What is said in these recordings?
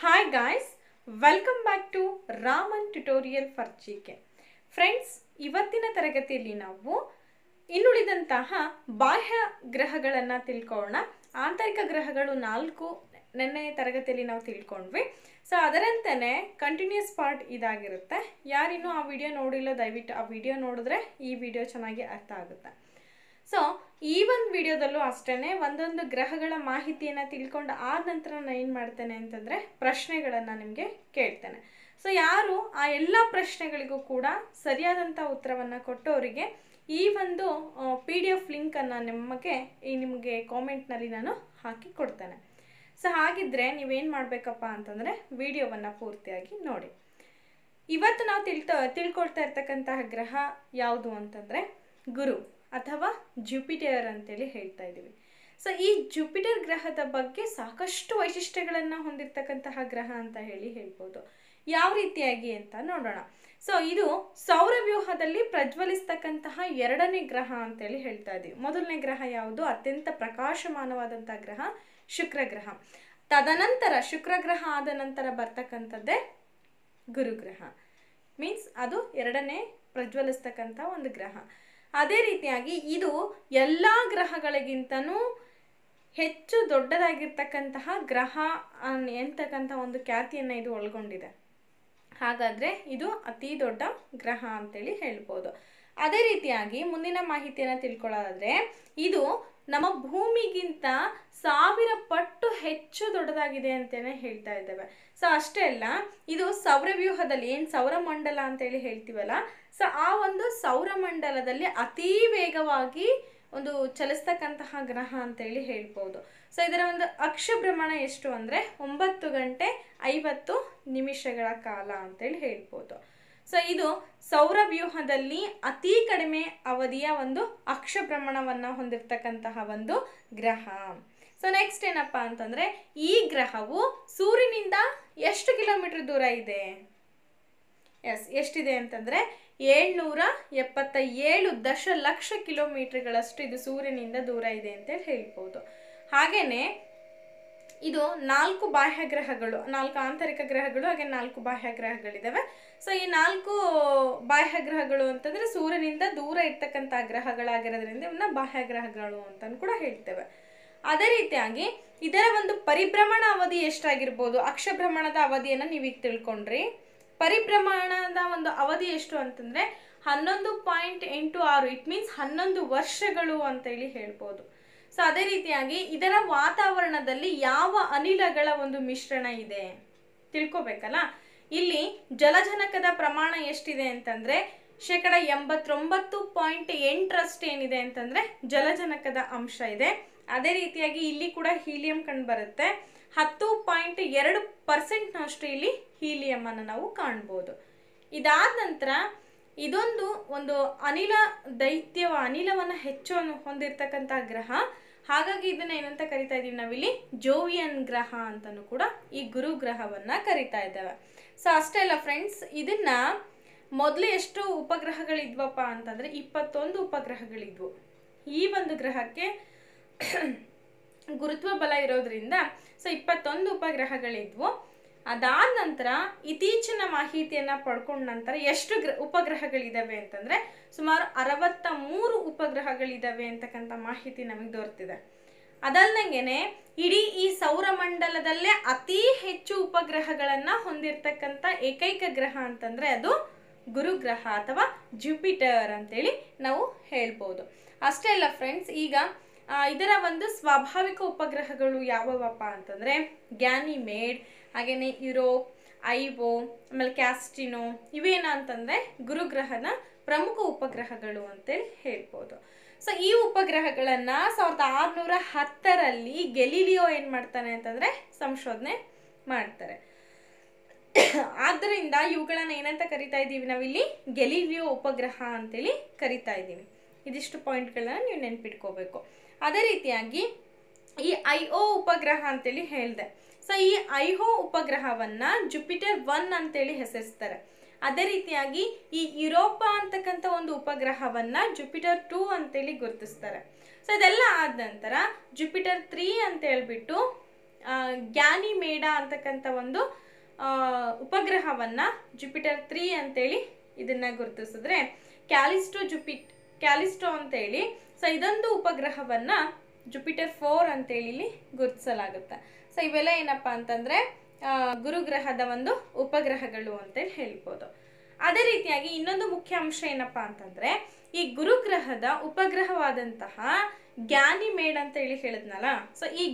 hi guys welcome back to Raman tutorial for G K friends ಇವತ್ತಿನ ತರಗತಿಯಲ್ಲಿ ನಾವು ಇನ್ನುಳಿದಂತಹ ಬಾಹ್ಯ ಗ್ರಹಗಳನ್ನು ತಿಳ್ಕೊಳ್ಳೋಣ ಆಂತರಿಕ ಗ್ರಹಗಳು ನಾಲ್ಕು ನೆನ್ನೆ ತರಗತಿಯಲ್ಲಿ ನಾವು ತಿಳ್ಕೊಂಡ್ವಿ ಸೊ ಅದರಂತೆಯೇ ಕಂಟಿನ್ಯೂಸ್ ಪಾರ್ಟ್ ಇದಾಗಿರುತ್ತೆ ಯಾರಿನ್ನೂ ಆ ವಿಡಿಯೋ ನೋಡಿಲ್ಲ ದಯವಿಟ್ಟು ಆ ವಿಡಿಯೋ ನೋಡಿದ್ರೆ ಈ ವಿಡಿಯೋ ಚೆನ್ನಾಗಿ ಅರ್ಥ ಆಗುತ್ತೆ ಸೊ ಈ ಒಂದು ವಿಡಿಯೋದಲ್ಲೂ ಅಷ್ಟೇ ಒಂದೊಂದು ಗ್ರಹಗಳ ಮಾಹಿತಿಯನ್ನು ತಿಳ್ಕೊಂಡು ಆದ ನಂತರ ನಾನು ಏನು ಮಾಡ್ತೇನೆ ಅಂತಂದರೆ ಪ್ರಶ್ನೆಗಳನ್ನು ನಿಮಗೆ ಕೇಳ್ತೇನೆ ಸೊ ಯಾರು ಆ ಎಲ್ಲ ಪ್ರಶ್ನೆಗಳಿಗೂ ಕೂಡ ಸರಿಯಾದಂಥ ಉತ್ತರವನ್ನು ಕೊಟ್ಟವರಿಗೆ ಈ ಒಂದು ಪಿ ಡಿ ಎಫ್ ಲಿಂಕನ್ನು ನಿಮಗೆ ಈ ನಿಮಗೆ ಕಾಮೆಂಟ್ನಲ್ಲಿ ನಾನು ಹಾಕಿ ಕೊಡ್ತೇನೆ ಸೊ ಹಾಗಿದ್ದರೆ ನೀವೇನು ಮಾಡಬೇಕಪ್ಪ ಅಂತಂದರೆ ವಿಡಿಯೋವನ್ನು ಪೂರ್ತಿಯಾಗಿ ನೋಡಿ ಇವತ್ತು ನಾವು ತಿಳ್ತ ತಿಳ್ಕೊಳ್ತಾ ಇರ್ತಕ್ಕಂತಹ ಗ್ರಹ ಯಾವುದು ಅಂತಂದರೆ ಗುರು ಅಥವಾ ಜ್ಯುಪಿಟರ್ ಅಂತೇಳಿ ಹೇಳ್ತಾ ಇದ್ದೀವಿ ಸೊ ಈ ಜುಪಿಟರ್ ಗ್ರಹದ ಬಗ್ಗೆ ಸಾಕಷ್ಟು ವೈಶಿಷ್ಟ್ಯಗಳನ್ನು ಹೊಂದಿರತಕ್ಕಂತಹ ಗ್ರಹ ಅಂತ ಹೇಳಿ ಹೇಳ್ಬೋದು ಯಾವ ರೀತಿಯಾಗಿ ಅಂತ ನೋಡೋಣ ಸೊ ಇದು ಸೌರವ್ಯೂಹದಲ್ಲಿ ಪ್ರಜ್ವಲಿಸ್ತಕ್ಕಂತಹ ಎರಡನೇ ಗ್ರಹ ಅಂತೇಳಿ ಹೇಳ್ತಾ ಇದ್ದೀವಿ ಮೊದಲನೇ ಗ್ರಹ ಯಾವುದು ಅತ್ಯಂತ ಪ್ರಕಾಶಮಾನವಾದಂಥ ಗ್ರಹ ಶುಕ್ರ ಗ್ರಹ ತದನಂತರ ಶುಕ್ರ ಗ್ರಹ ಆದ ನಂತರ ಬರ್ತಕ್ಕಂಥದ್ದೇ ಗುರುಗ್ರಹ ಮೀನ್ಸ್ ಅದು ಎರಡನೇ ಪ್ರಜ್ವಲಿಸ್ತಕ್ಕಂಥ ಒಂದು ಗ್ರಹ ಅದೇ ರೀತಿಯಾಗಿ ಇದು ಎಲ್ಲ ಗ್ರಹಗಳಿಗಿಂತನೂ ಹೆಚ್ಚು ದೊಡ್ಡದಾಗಿರ್ತಕ್ಕಂತಹ ಗ್ರಹ ಎಂತಕ್ಕಂಥ ಒಂದು ಖ್ಯಾತಿಯನ್ನು ಇದು ಒಳಗೊಂಡಿದೆ ಹಾಗಾದರೆ ಇದು ಅತಿ ದೊಡ್ಡ ಗ್ರಹ ಅಂತೇಳಿ ಹೇಳ್ಬೋದು ಅದೇ ರೀತಿಯಾಗಿ ಮುಂದಿನ ಮಾಹಿತಿಯನ್ನು ತಿಳ್ಕೊಳ್ಳೋದಾದ್ರೆ ಇದು ನಮ್ಮ ಭೂಮಿಗಿಂತ ಸಾವಿರ ಪಟ್ಟು ಹೆಚ್ಚು ದೊಡ್ಡದಾಗಿದೆ ಅಂತಲೇ ಹೇಳ್ತಾ ಇದ್ದೇವೆ ಸೊ ಅಷ್ಟೇ ಅಲ್ಲ ಇದು ಸೌರವ್ಯೂಹದಲ್ಲಿ ಏನು ಸೌರಮಂಡಲ ಅಂತೇಳಿ ಹೇಳ್ತೀವಲ್ಲ ಸೊ ಆ ಒಂದು ಸೌರಮಂಡಲದಲ್ಲಿ ಅತೀ ವೇಗವಾಗಿ ಒಂದು ಚಲಿಸ್ತಕ್ಕಂತಹ ಗ್ರಹ ಅಂತೇಳಿ ಹೇಳ್ಬೋದು ಸೊ ಇದರ ಒಂದು ಅಕ್ಷ ಭ್ರಮಣ ಎಷ್ಟು ಅಂದರೆ ಒಂಬತ್ತು ಗಂಟೆ ಐವತ್ತು ನಿಮಿಷಗಳ ಕಾಲ ಅಂತೇಳಿ ಹೇಳ್ಬೋದು ಸೊ ಇದು ಸೌರ ವ್ಯೂಹದಲ್ಲಿ ಅತಿ ಕಡಿಮೆ ಅವಧಿಯ ಒಂದು ಅಕ್ಷ ಭ್ರಮಣವನ್ನು ಹೊಂದಿರತಕ್ಕಂತಹ ಒಂದು ಗ್ರಹ ಸೊ ನೆಕ್ಸ್ಟ್ ಏನಪ್ಪ ಅಂತಂದರೆ ಈ ಗ್ರಹವು ಸೂರ್ಯನಿಂದ ಎಷ್ಟು ಕಿಲೋಮೀಟರ್ ದೂರ ಇದೆ ಎಸ್ ಎಷ್ಟಿದೆ ಅಂತಂದರೆ ಏಳ್ನೂರ ಎಪ್ಪತ್ತ ಏಳು ದಶಲಕ್ಷ ಕಿಲೋಮೀಟರ್ಗಳಷ್ಟು ಇದು ಸೂರ್ಯನಿಂದ ದೂರ ಇದೆ ಅಂತೇಳಿ ಹೇಳ್ಬೋದು ಹಾಗೆಯೇ ಇದು ನಾಲ್ಕು ಬಾಹ್ಯ ಗ್ರಹಗಳು ನಾಲ್ಕು ಆಂತರಿಕ ಗ್ರಹಗಳು ಹಾಗೆ ನಾಲ್ಕು ಬಾಹ್ಯ ಗ್ರಹಗಳಿದ್ದಾವೆ ಸೊ ಈ ನಾಲ್ಕು ಬಾಹ್ಯ ಗ್ರಹಗಳು ಅಂತಂದರೆ ಸೂರ್ಯನಿಂದ ದೂರ ಇರ್ತಕ್ಕಂಥ ಗ್ರಹಗಳಾಗಿರೋದ್ರಿಂದ ಇವನ್ನ ಬಾಹ್ಯ ಗ್ರಹಗಳು ಅಂತಲೂ ಕೂಡ ಹೇಳ್ತೇವೆ ಅದೇ ರೀತಿಯಾಗಿ ಇದರ ಒಂದು ಪರಿಭ್ರಮಣ ಅವಧಿ ಎಷ್ಟಾಗಿರ್ಬೋದು ಅಕ್ಷಭ್ರಮಣದ ಅವಧಿಯನ್ನು ನೀವೀಗ ತಿಳ್ಕೊಂಡ್ರಿ ಪರಿಪ್ರಮಾಣದ ಒಂದು ಅವಧಿ ಎಷ್ಟು ಅಂತಂದರೆ ಹನ್ನೊಂದು ಪಾಯಿಂಟ್ ಎಂಟು ಆರು ಇಟ್ ಮೀನ್ಸ್ ಹನ್ನೊಂದು ವರ್ಷಗಳು ಅಂತ ಹೇಳಿ ಹೇಳ್ಬೋದು ಸೊ ಅದೇ ರೀತಿಯಾಗಿ ಇದರ ವಾತಾವರಣದಲ್ಲಿ ಯಾವ ಅನಿಲಗಳ ಒಂದು ಮಿಶ್ರಣ ಇದೆ ತಿಳ್ಕೊಬೇಕಲ್ಲ ಇಲ್ಲಿ ಜಲಜನಕದ ಪ್ರಮಾಣ ಎಷ್ಟಿದೆ ಅಂತಂದರೆ ಶೇಕಡ ಎಂಬತ್ತೊಂಬತ್ತು ಪಾಯಿಂಟ್ ಎಂಟರಷ್ಟು ಏನಿದೆ ಅಂತಂದರೆ ಜಲಜನಕದ ಅಂಶ ಇದೆ ಅದೇ ರೀತಿಯಾಗಿ ಇಲ್ಲಿ ಕೂಡ ಹೀಲಿಯಂ ಕಂಡು ಬರುತ್ತೆ ಹತ್ತು ಪಾಯಿಂಟ್ ಎರಡು ಪರ್ಸೆಂಟ್ನಷ್ಟು ಇಲ್ಲಿ ಹೀಲಿಯಮ್ಮನ್ನು ನಾವು ಕಾಣ್ಬೋದು ಇದಾದ ನಂತರ ಇದೊಂದು ಒಂದು ಅನಿಲ ದೈತ್ಯವ ಅನಿಲವನ್ನು ಹೆಚ್ಚು ಹೊಂದಿರತಕ್ಕಂಥ ಗ್ರಹ ಹಾಗಾಗಿ ಇದನ್ನ ಏನಂತ ಕರಿತಾ ಇದೀವಿ ನಾವಿಲ್ಲಿ ಜೋವಿಯನ್ ಗ್ರಹ ಅಂತಲೂ ಕೂಡ ಈ ಗುರು ಗ್ರಹವನ್ನ ಕರಿತಾ ಇದ್ದೇವೆ ಸೊ ಅಷ್ಟೇ ಅಲ್ಲ ಫ್ರೆಂಡ್ಸ್ ಇದನ್ನ ಮೊದಲು ಎಷ್ಟು ಉಪಗ್ರಹಗಳಿದ್ವಪ್ಪ ಅಂತಂದರೆ ಇಪ್ಪತ್ತೊಂದು ಉಪಗ್ರಹಗಳಿದ್ವು ಈ ಒಂದು ಗ್ರಹಕ್ಕೆ ಗುರುತ್ವ ಬಲ ಇರೋದ್ರಿಂದ ಸೊ ಇಪ್ಪತ್ತೊಂದು ಉಪಗ್ರಹಗಳಿದ್ವು ಅದಾದ ನಂತರ ಇತ್ತೀಚಿನ ಮಾಹಿತಿಯನ್ನು ಪಡ್ಕೊಂಡ ನಂತರ ಎಷ್ಟು ಗ್ರ ಉಪಗ್ರಹಗಳಿದ್ದಾವೆ ಅಂತಂದರೆ ಸುಮಾರು ಅರವತ್ತ ಮೂರು ಉಪಗ್ರಹಗಳಿದ್ದಾವೆ ಅಂತಕ್ಕಂಥ ಮಾಹಿತಿ ನಮಗೆ ದೊರೆತಿದೆ ಅದಲ್ದಂಗೆ ಇಡೀ ಈ ಸೌರಮಂಡಲದಲ್ಲೇ ಅತಿ ಹೆಚ್ಚು ಉಪಗ್ರಹಗಳನ್ನು ಹೊಂದಿರತಕ್ಕಂಥ ಏಕೈಕ ಗ್ರಹ ಅಂತಂದರೆ ಅದು ಗುರುಗ್ರಹ ಅಥವಾ ಜುಪಿಟರ್ ಅಂತೇಳಿ ನಾವು ಹೇಳ್ಬೋದು ಅಷ್ಟೇ ಅಲ್ಲ ಫ್ರೆಂಡ್ಸ್ ಈಗ ಇದರ ಒಂದು ಸ್ವಾಭಾವಿಕ ಉಪಗ್ರಹಗಳು ಯಾವವಪ್ಪ ಅಂತಂದರೆ ಗ್ಯಾನಿಮೇಡ್ ಹಾಗೇನೆ ಯುರೋ ಐವೋ ಆಮೇಲೆ ಕ್ಯಾಸ್ಟಿನೋ ಇವೇನ ಅಂತಂದ್ರೆ ಗುರುಗ್ರಹನ ಪ್ರಮುಖ ಉಪಗ್ರಹಗಳು ಅಂತೇಳಿ ಹೇಳ್ಬೋದು ಸೊ ಈ ಉಪಗ್ರಹಗಳನ್ನು ಸಾವಿರದ ಆರುನೂರ ಹತ್ತರಲ್ಲಿ ಗೆಲೀಲಿಯೋ ಏನು ಮಾಡ್ತಾನೆ ಅಂತಂದರೆ ಸಂಶೋಧನೆ ಮಾಡ್ತಾರೆ ಆದ್ದರಿಂದ ಇವುಗಳನ್ನು ಏನಂತ ಕರಿತಾ ಇದ್ದೀವಿ ನಾವಿಲ್ಲಿ ಗೆಲೀಲಿಯೋ ಉಪಗ್ರಹ ಅಂತೇಳಿ ಕರಿತಾ ಇದ್ದೀವಿ ಇದಿಷ್ಟು ಪಾಯಿಂಟ್ಗಳನ್ನ ನೀವು ನೆನ್ಪಿಟ್ಕೋಬೇಕು ಅದೇ ರೀತಿಯಾಗಿ ಈ ಐ ಉಪಗ್ರಹ ಅಂತೇಳಿ ಹೇಳಿದೆ ಸೊ ಈ ಐ ಒ ಉಪಗ್ರಹವನ್ನು ಜುಪಿಟರ್ ಒನ್ ಅಂತೇಳಿ ಹೆಸರಿಸ್ತಾರೆ ಅದೇ ರೀತಿಯಾಗಿ ಈ ಯುರೋಪ ಅಂತಕ್ಕಂಥ ಒಂದು ಉಪಗ್ರಹವನ್ನು ಜುಪಿಟರ್ ಟೂ ಅಂತೇಳಿ ಗುರುತಿಸ್ತಾರೆ ಸೊ ಇದೆಲ್ಲ ಆದ ನಂತರ ಜುಪಿಟರ್ ತ್ರೀ ಅಂತ ಹೇಳ್ಬಿಟ್ಟು ಗ್ಯಾನಿ ಮೇಡ ಅಂತಕ್ಕಂಥ ಒಂದು ಉಪಗ್ರಹವನ್ನು ಜುಪಿಟರ್ ತ್ರೀ ಅಂತೇಳಿ ಇದನ್ನು ಗುರುತಿಸಿದ್ರೆ ಕ್ಯಾಲಿಸ್ಟೋ ಜುಪಿಟ್ ಕ್ಯಾಲಿಸ್ಟೋ ಅಂತೇಳಿ ಸೊ ಇದೊಂದು ಉಪಗ್ರಹವನ್ನು ಜುಪಿಟರ್ ಫೋರ್ ಅಂತೇಳಿ ಇಲ್ಲಿ ಗುರುತಿಸಲಾಗುತ್ತೆ ಸೊ ಇವೆಲ್ಲ ಏನಪ್ಪ ಅಂತಂದರೆ ಗುರುಗ್ರಹದ ಒಂದು ಉಪಗ್ರಹಗಳು ಅಂತೇಳಿ ಹೇಳ್ಬೋದು ಅದೇ ರೀತಿಯಾಗಿ ಇನ್ನೊಂದು ಮುಖ್ಯ ಅಂಶ ಏನಪ್ಪಾ ಅಂತಂದರೆ ಈ ಗುರುಗ್ರಹದ ಉಪಗ್ರಹವಾದಂತಹ ಗ್ಯಾನಿಮೇಡ್ ಅಂತ ಹೇಳಿ ಹೇಳಿದ್ನಲ್ಲ ಸೊ ಈ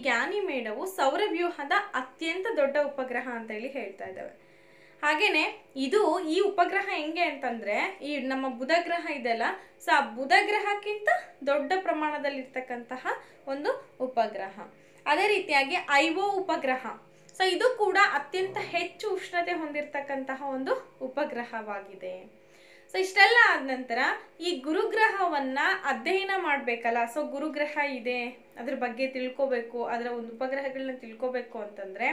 ಮೇಡವು ಸೌರವ್ಯೂಹದ ಅತ್ಯಂತ ದೊಡ್ಡ ಉಪಗ್ರಹ ಅಂತ ಹೇಳ್ತಾ ಇದ್ದಾವೆ ಹಾಗೇನೆ ಇದು ಈ ಉಪಗ್ರಹ ಹೆಂಗೆ ಅಂತಂದ್ರೆ ಈ ನಮ್ಮ ಬುಧ ಗ್ರಹ ಅಲ್ಲ ಸೊ ಆ ಬುಧ ಗ್ರಹಕ್ಕಿಂತ ದೊಡ್ಡ ಇರ್ತಕ್ಕಂತಹ ಒಂದು ಉಪಗ್ರಹ ಅದೇ ರೀತಿಯಾಗಿ ಐಒ ಉಪಗ್ರಹ ಸೊ ಇದು ಕೂಡ ಅತ್ಯಂತ ಹೆಚ್ಚು ಉಷ್ಣತೆ ಹೊಂದಿರತಕ್ಕಂತಹ ಒಂದು ಉಪಗ್ರಹವಾಗಿದೆ ಸೊ ಇಷ್ಟೆಲ್ಲ ಆದ ನಂತರ ಈ ಗುರುಗ್ರಹವನ್ನ ಅಧ್ಯಯನ ಮಾಡಬೇಕಲ್ಲ ಸೊ ಗುರುಗ್ರಹ ಇದೆ ಅದ್ರ ಬಗ್ಗೆ ತಿಳ್ಕೋಬೇಕು ಅದರ ಒಂದು ಉಪಗ್ರಹಗಳನ್ನ ತಿಳ್ಕೋಬೇಕು ಅಂತಂದ್ರೆ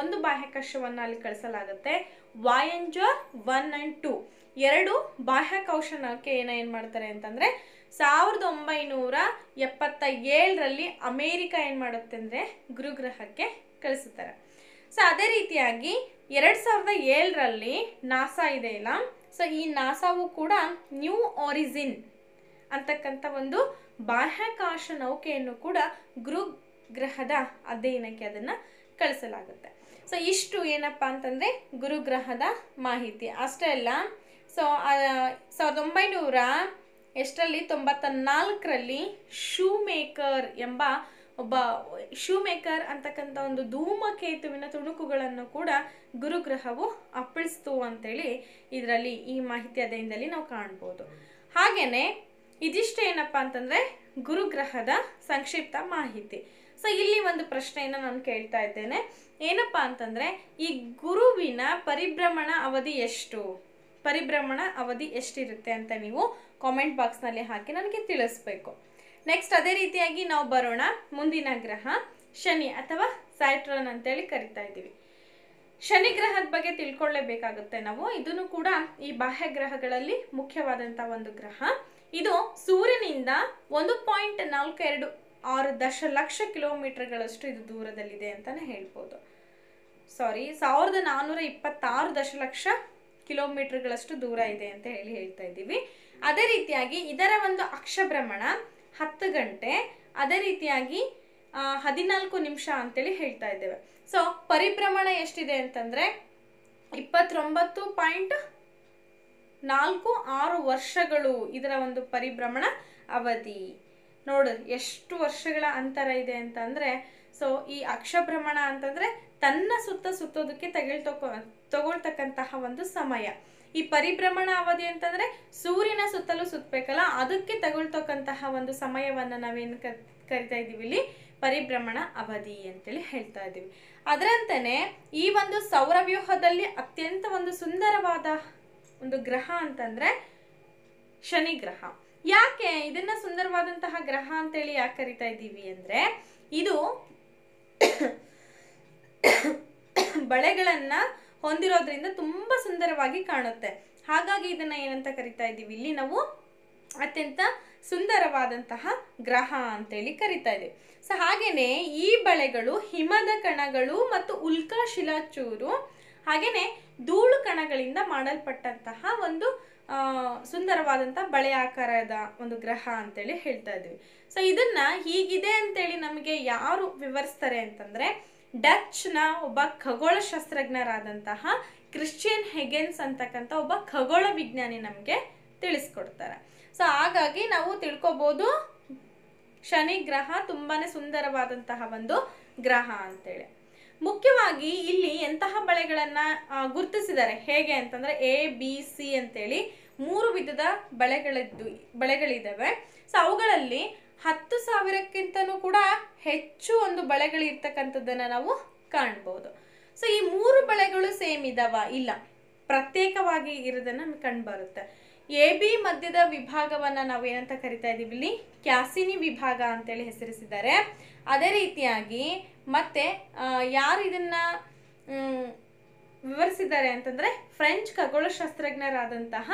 ಒಂದು ಬಾಹ್ಯಾಕಾಶವನ್ನ ಅಲ್ಲಿ ಕಳಿಸಲಾಗುತ್ತೆ ವಾಯಂಜರ್ ಒನ್ ಆ್ಯಂಡ್ ಟು ಎರಡು ಬಾಹ್ಯಾಕಾಶನಕ್ಕೆ ಏನ ಏನು ಮಾಡ್ತಾರೆ ಅಂತಂದರೆ ಸಾವಿರದ ಒಂಬೈನೂರ ಎಪ್ಪತ್ತ ಏಳರಲ್ಲಿ ಅಮೇರಿಕ ಏನು ಮಾಡುತ್ತೆ ಅಂದರೆ ಗುರುಗ್ರಹಕ್ಕೆ ಕಳಿಸುತ್ತಾರೆ ಸೊ ಅದೇ ರೀತಿಯಾಗಿ ಎರಡು ಸಾವಿರದ ಏಳರಲ್ಲಿ ನಾಸಾ ಇದೆ ಇಲ್ಲ ಸೊ ಈ ನಾಸಾವು ಕೂಡ ನ್ಯೂ ಆರಿಜಿನ್ ಅಂತಕ್ಕಂಥ ಒಂದು ಬಾಹ್ಯಾಕಾಶ ನೌಕೆಯನ್ನು ಕೂಡ ಗುರು ಗ್ರಹದ ಅಧ್ಯಯನಕ್ಕೆ ಅದನ್ನು ಕಳಿಸಲಾಗುತ್ತೆ ಸೊ ಇಷ್ಟು ಏನಪ್ಪ ಅಂತಂದರೆ ಗುರುಗ್ರಹದ ಮಾಹಿತಿ ಅಷ್ಟೇ ಅಲ್ಲ ಸೊ ಸಾವಿರದ ಒಂಬೈನೂರ ಎಷ್ಟರಲ್ಲಿ ತೊಂಬತ್ತ ನಾಲ್ಕರಲ್ಲಿ ಶೂ ಮೇಕರ್ ಎಂಬ ಒಬ್ಬ ಶೂ ಮೇಕರ್ ಅಂತಕ್ಕಂಥ ಒಂದು ಧೂಮಕೇತುವಿನ ತುಣುಕುಗಳನ್ನು ಕೂಡ ಗುರುಗ್ರಹವು ಅಪ್ಪಳಿಸ್ತು ಅಂತೇಳಿ ಇದರಲ್ಲಿ ಈ ಮಾಹಿತಿ ಅದರಿಂದಲೇ ನಾವು ಕಾಣ್ಬೋದು ಹಾಗೆಯೇ ಇದಿಷ್ಟು ಏನಪ್ಪ ಅಂತಂದರೆ ಗುರುಗ್ರಹದ ಸಂಕ್ಷಿಪ್ತ ಮಾಹಿತಿ ಸೊ ಇಲ್ಲಿ ಒಂದು ಪ್ರಶ್ನೆಯನ್ನು ನಾನು ಕೇಳ್ತಾ ಇದ್ದೇನೆ ಏನಪ್ಪ ಅಂತಂದರೆ ಈ ಗುರುವಿನ ಪರಿಭ್ರಮಣ ಅವಧಿ ಎಷ್ಟು ಪರಿಭ್ರಮಣ ಅವಧಿ ಎಷ್ಟಿರುತ್ತೆ ಅಂತ ನೀವು ಕಾಮೆಂಟ್ ಬಾಕ್ಸ್ನಲ್ಲಿ ಹಾಕಿ ನನಗೆ ತಿಳಿಸ್ಬೇಕು ನೆಕ್ಸ್ಟ್ ಅದೇ ರೀತಿಯಾಗಿ ನಾವು ಬರೋಣ ಮುಂದಿನ ಗ್ರಹ ಶನಿ ಅಥವಾ ಸ್ಯಾಟ್ರನ್ ಅಂತೇಳಿ ಕರಿತಾ ಇದ್ದೀವಿ ಶನಿ ಗ್ರಹದ ಬಗ್ಗೆ ತಿಳ್ಕೊಳ್ಳೇಬೇಕಾಗುತ್ತೆ ನಾವು ಇದನ್ನು ಕೂಡ ಈ ಬಾಹ್ಯ ಗ್ರಹಗಳಲ್ಲಿ ಮುಖ್ಯವಾದಂಥ ಒಂದು ಗ್ರಹ ಇದು ಸೂರ್ಯನಿಂದ ಒಂದು ಪಾಯಿಂಟ್ ನಾಲ್ಕು ಎರಡು ಆರು ದಶಲಕ್ಷ ಗಳಷ್ಟು ಇದು ದೂರದಲ್ಲಿದೆ ಅಂತಲೇ ಹೇಳ್ಬೋದು ಸಾರಿ ಸಾವಿರದ ನಾನ್ನೂರ ಇಪ್ಪತ್ತಾರು ದಶಲಕ್ಷ ಕಿಲೋಮೀಟರ್ಗಳಷ್ಟು ದೂರ ಇದೆ ಅಂತ ಹೇಳಿ ಹೇಳ್ತಾ ಇದ್ದೀವಿ ಅದೇ ರೀತಿಯಾಗಿ ಇದರ ಒಂದು ಅಕ್ಷಭ್ರಮಣ ಹತ್ತು ಗಂಟೆ ಅದೇ ರೀತಿಯಾಗಿ ಹದಿನಾಲ್ಕು ನಿಮಿಷ ಅಂತೇಳಿ ಹೇಳ್ತಾ ಇದ್ದೇವೆ ಸೊ ಪರಿಭ್ರಮಣ ಎಷ್ಟಿದೆ ಅಂತಂದರೆ ಇಪ್ಪತ್ತೊಂಬತ್ತು ಪಾಯಿಂಟ್ ನಾಲ್ಕು ಆರು ವರ್ಷಗಳು ಇದರ ಒಂದು ಪರಿಭ್ರಮಣ ಅವಧಿ ನೋಡು ಎಷ್ಟು ವರ್ಷಗಳ ಅಂತರ ಇದೆ ಅಂತಂದರೆ ಸೊ ಈ ಅಕ್ಷಭ್ರಮಣ ಅಂತಂದರೆ ತನ್ನ ಸುತ್ತ ಸುತ್ತೋದಕ್ಕೆ ತಗೊಳ್ತಕ್ಕೊ ತಗೊಳ್ತಕ್ಕಂತಹ ಒಂದು ಸಮಯ ಈ ಪರಿಭ್ರಮಣ ಅವಧಿ ಅಂತಂದರೆ ಸೂರ್ಯನ ಸುತ್ತಲೂ ಸುತ್ತಬೇಕಲ್ಲ ಅದಕ್ಕೆ ತಗೊಳ್ತಕ್ಕಂತಹ ಒಂದು ಸಮಯವನ್ನು ನಾವೇನು ಕರಿತಾ ಇದ್ದೀವಿ ಇಲ್ಲಿ ಪರಿಭ್ರಮಣ ಅವಧಿ ಅಂತೇಳಿ ಹೇಳ್ತಾ ಇದ್ದೀವಿ ಅದರಂತೆಯೇ ಈ ಒಂದು ಸೌರವ್ಯೂಹದಲ್ಲಿ ಅತ್ಯಂತ ಒಂದು ಸುಂದರವಾದ ಒಂದು ಗ್ರಹ ಅಂತಂದರೆ ಶನಿ ಗ್ರಹ ಯಾಕೆ ಇದನ್ನ ಸುಂದರವಾದಂತಹ ಗ್ರಹ ಅಂತೇಳಿ ಯಾಕೆ ಕರಿತಾ ಇದ್ದೀವಿ ಅಂದ್ರೆ ಇದು ಬಳೆಗಳನ್ನ ಹೊಂದಿರೋದ್ರಿಂದ ತುಂಬಾ ಸುಂದರವಾಗಿ ಕಾಣುತ್ತೆ ಹಾಗಾಗಿ ಇದನ್ನ ಏನಂತ ಕರಿತಾ ಇದ್ದೀವಿ ಇಲ್ಲಿ ನಾವು ಅತ್ಯಂತ ಸುಂದರವಾದಂತಹ ಗ್ರಹ ಅಂತೇಳಿ ಕರಿತಾ ಇದೆ ಸೊ ಹಾಗೇನೆ ಈ ಬಳೆಗಳು ಹಿಮದ ಕಣಗಳು ಮತ್ತು ಉಲ್ಕಾ ಶಿಲಾಚೂರು ಹಾಗೇನೆ ಧೂಳು ಕಣಗಳಿಂದ ಮಾಡಲ್ಪಟ್ಟಂತಹ ಒಂದು ಸುಂದರವಾದಂಥ ಬಳೆ ಆಕಾರದ ಒಂದು ಗ್ರಹ ಅಂತೇಳಿ ಹೇಳ್ತಾ ಇದ್ದೀವಿ ಸೊ ಇದನ್ನ ಹೀಗಿದೆ ಅಂತೇಳಿ ನಮಗೆ ಯಾರು ವಿವರಿಸ್ತಾರೆ ಅಂತಂದರೆ ಡಚ್ನ ಒಬ್ಬ ಶಾಸ್ತ್ರಜ್ಞರಾದಂತಹ ಕ್ರಿಶ್ಚಿಯನ್ ಹೆಗೆನ್ಸ್ ಅಂತಕ್ಕಂಥ ಒಬ್ಬ ಖಗೋಳ ವಿಜ್ಞಾನಿ ನಮಗೆ ತಿಳಿಸ್ಕೊಡ್ತಾರೆ ಸೊ ಹಾಗಾಗಿ ನಾವು ತಿಳ್ಕೊಬಹುದು ಶನಿ ಗ್ರಹ ತುಂಬಾ ಸುಂದರವಾದಂತಹ ಒಂದು ಗ್ರಹ ಅಂತೇಳಿ ಮುಖ್ಯವಾಗಿ ಇಲ್ಲಿ ಎಂತಹ ಬಳೆಗಳನ್ನು ಗುರುತಿಸಿದ್ದಾರೆ ಹೇಗೆ ಅಂತಂದರೆ ಎ ಬಿ ಸಿ ಅಂತೇಳಿ ಮೂರು ವಿಧದ ಬಳೆಗಳಿದ್ದು ಬಳೆಗಳಿದ್ದಾವೆ ಸೊ ಅವುಗಳಲ್ಲಿ ಹತ್ತು ಸಾವಿರಕ್ಕಿಂತನೂ ಕೂಡ ಹೆಚ್ಚು ಒಂದು ಬಳೆಗಳು ನಾವು ಕಾಣ್ಬೋದು ಸೊ ಈ ಮೂರು ಬಳೆಗಳು ಸೇಮ್ ಇದಾವ ಇಲ್ಲ ಪ್ರತ್ಯೇಕವಾಗಿ ಇರೋದನ್ನು ಕಂಡುಬರುತ್ತೆ ಎ ಬಿ ಮಧ್ಯದ ವಿಭಾಗವನ್ನು ನಾವು ಏನಂತ ಕರಿತಾ ಇದ್ದೀವಿ ಇಲ್ಲಿ ಕ್ಯಾಸಿನಿ ವಿಭಾಗ ಅಂತೇಳಿ ಹೆಸರಿಸಿದ್ದಾರೆ ಅದೇ ರೀತಿಯಾಗಿ ಮತ್ತೆ ಯಾರು ಇದನ್ನ ವಿವರಿಸಿದ್ದಾರೆ ಅಂತಂದ್ರೆ ಫ್ರೆಂಚ್ ಖಗೋಳಶಾಸ್ತ್ರಜ್ಞರಾದಂತಹ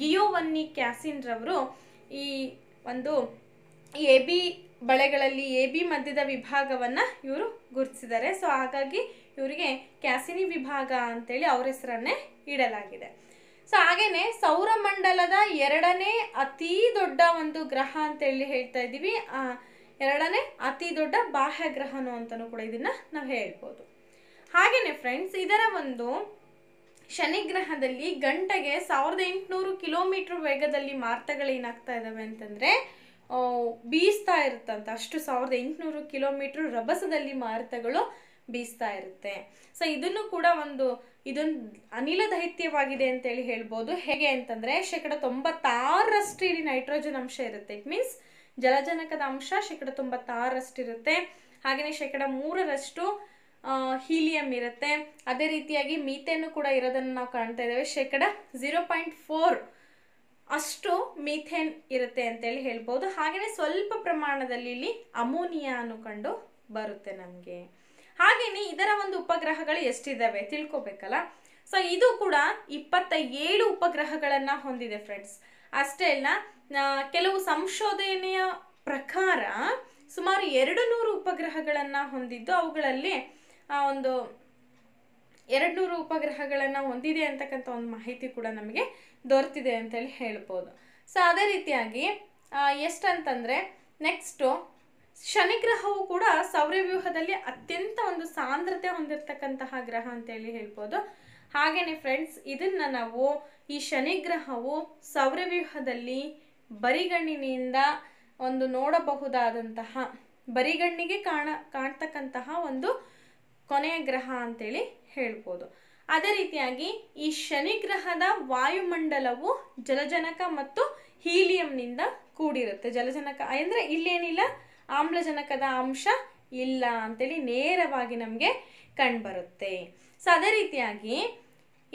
ಗಿಯೋವನ್ನಿ ಕ್ಯಾಸಿನ್ ರವರು ಈ ಒಂದು ಎ ಬಿ ಬಳೆಗಳಲ್ಲಿ ಎ ಬಿ ಮಧ್ಯದ ವಿಭಾಗವನ್ನ ಇವರು ಗುರುತಿಸಿದ್ದಾರೆ ಸೊ ಹಾಗಾಗಿ ಇವರಿಗೆ ಕ್ಯಾಸಿನಿ ವಿಭಾಗ ಅಂತೇಳಿ ಅವ್ರ ಹೆಸರನ್ನೇ ಇಡಲಾಗಿದೆ ಸೊ ಹಾಗೇನೆ ಸೌರಮಂಡಲದ ಎರಡನೇ ಅತೀ ದೊಡ್ಡ ಒಂದು ಗ್ರಹ ಅಂತೇಳಿ ಹೇಳ್ತಾ ಇದ್ದೀವಿ ಎರಡನೇ ಅತಿ ದೊಡ್ಡ ಬಾಹ್ಯ ಗ್ರಹನು ಅಂತಲೂ ಕೂಡ ಇದನ್ನ ನಾವು ಹೇಳ್ಬೋದು ಹಾಗೇನೆ ಫ್ರೆಂಡ್ಸ್ ಇದರ ಒಂದು ಶನಿಗ್ರಹದಲ್ಲಿ ಗಂಟೆಗೆ ಸಾವಿರದ ಎಂಟುನೂರು ಕಿಲೋಮೀಟರ್ ವೇಗದಲ್ಲಿ ಮಾರ್ತಗಳೇನಾಗ್ತಾ ಇದ್ದಾವೆ ಅಂತಂದರೆ ಬೀಸ್ತಾ ಇರುತ್ತಂತ ಅಷ್ಟು ಸಾವಿರದ ಎಂಟುನೂರು ಕಿಲೋಮೀಟರ್ ರಭಸದಲ್ಲಿ ಮಾರುತಗಳು ಬೀಸ್ತಾ ಇರುತ್ತೆ ಸೊ ಇದನ್ನು ಕೂಡ ಒಂದು ಇದೊಂದು ಅನಿಲ ದೈತ್ಯವಾಗಿದೆ ಅಂತೇಳಿ ಹೇಳ್ಬೋದು ಹೇಗೆ ಅಂತಂದರೆ ಶೇಕಡ ತೊಂಬತ್ತಾರರಷ್ಟು ಇಲ್ಲಿ ನೈಟ್ರೋಜನ್ ಅಂಶ ಇರುತ್ತೆ ಇಟ್ ಮೀನ್ಸ್ ಜಲಜನಕದ ಅಂಶ ಶೇಕಡ ಇರುತ್ತೆ ಹಾಗೆಯೇ ಶೇಕಡ ಮೂರರಷ್ಟು ಹೀಲಿಯಂ ಇರುತ್ತೆ ಅದೇ ರೀತಿಯಾಗಿ ಮೀಥೇನು ಕೂಡ ಇರೋದನ್ನು ನಾವು ಕಾಣ್ತಾ ಇದ್ದೇವೆ ಶೇಕಡ ಝೀರೋ ಪಾಯಿಂಟ್ ಫೋರ್ ಅಷ್ಟು ಮೀಥೇನ್ ಇರುತ್ತೆ ಅಂತೇಳಿ ಹೇಳ್ಬೋದು ಹಾಗೆಯೇ ಸ್ವಲ್ಪ ಪ್ರಮಾಣದಲ್ಲಿ ಇಲ್ಲಿ ಅಮೋನಿಯಾ ಅನ್ನು ಬರುತ್ತೆ ನಮಗೆ ಹಾಗೆಯೇ ಇದರ ಒಂದು ಉಪಗ್ರಹಗಳು ಎಷ್ಟಿದ್ದಾವೆ ತಿಳ್ಕೊಬೇಕಲ್ಲ ಸೊ ಇದು ಕೂಡ ಇಪ್ಪತ್ತ ಏಳು ಉಪಗ್ರಹಗಳನ್ನು ಹೊಂದಿದೆ ಫ್ರೆಂಡ್ಸ್ ಅಷ್ಟೇ ಅಲ್ಲ ಕೆಲವು ಸಂಶೋಧನೆಯ ಪ್ರಕಾರ ಸುಮಾರು ಎರಡು ನೂರು ಉಪಗ್ರಹಗಳನ್ನು ಹೊಂದಿದ್ದು ಅವುಗಳಲ್ಲಿ ಒಂದು ಎರಡು ನೂರು ಉಪಗ್ರಹಗಳನ್ನು ಹೊಂದಿದೆ ಅಂತಕ್ಕಂಥ ಒಂದು ಮಾಹಿತಿ ಕೂಡ ನಮಗೆ ದೊರೆತಿದೆ ಅಂತೇಳಿ ಹೇಳ್ಬೋದು ಸೊ ಅದೇ ರೀತಿಯಾಗಿ ಎಷ್ಟಂತಂದರೆ ನೆಕ್ಸ್ಟು ಶನಿಗ್ರಹವು ಕೂಡ ಸೌರವ್ಯೂಹದಲ್ಲಿ ಅತ್ಯಂತ ಒಂದು ಸಾಂದ್ರತೆ ಹೊಂದಿರತಕ್ಕಂತಹ ಗ್ರಹ ಅಂತೇಳಿ ಹೇಳ್ಬೋದು ಹಾಗೆಯೇ ಫ್ರೆಂಡ್ಸ್ ಇದನ್ನು ನಾವು ಈ ಶನಿಗ್ರಹವು ಸೌರವ್ಯೂಹದಲ್ಲಿ ಬರಿಗಣ್ಣಿನಿಂದ ಒಂದು ನೋಡಬಹುದಾದಂತಹ ಬರಿಗಣ್ಣಿಗೆ ಕಾಣ ಕಾಣ್ತಕ್ಕಂತಹ ಒಂದು ಕೊನೆಯ ಗ್ರಹ ಅಂತೇಳಿ ಹೇಳ್ಬೋದು ಅದೇ ರೀತಿಯಾಗಿ ಈ ಶನಿಗ್ರಹದ ವಾಯುಮಂಡಲವು ಜಲಜನಕ ಮತ್ತು ಹೀಲಿಯಂನಿಂದ ಕೂಡಿರುತ್ತೆ ಜಲಜನಕ ಅಂದರೆ ಇಲ್ಲೇನಿಲ್ಲ ಆಮ್ಲಜನಕದ ಅಂಶ ಇಲ್ಲ ಅಂತೇಳಿ ನೇರವಾಗಿ ನಮಗೆ ಕಂಡುಬರುತ್ತೆ ಸೊ ಅದೇ ರೀತಿಯಾಗಿ